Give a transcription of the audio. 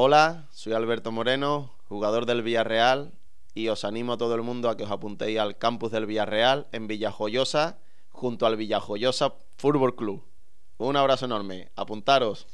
Hola, soy Alberto Moreno, jugador del Villarreal, y os animo a todo el mundo a que os apuntéis al campus del Villarreal en Villajoyosa, junto al Villajoyosa Fútbol Club. Un abrazo enorme, apuntaros.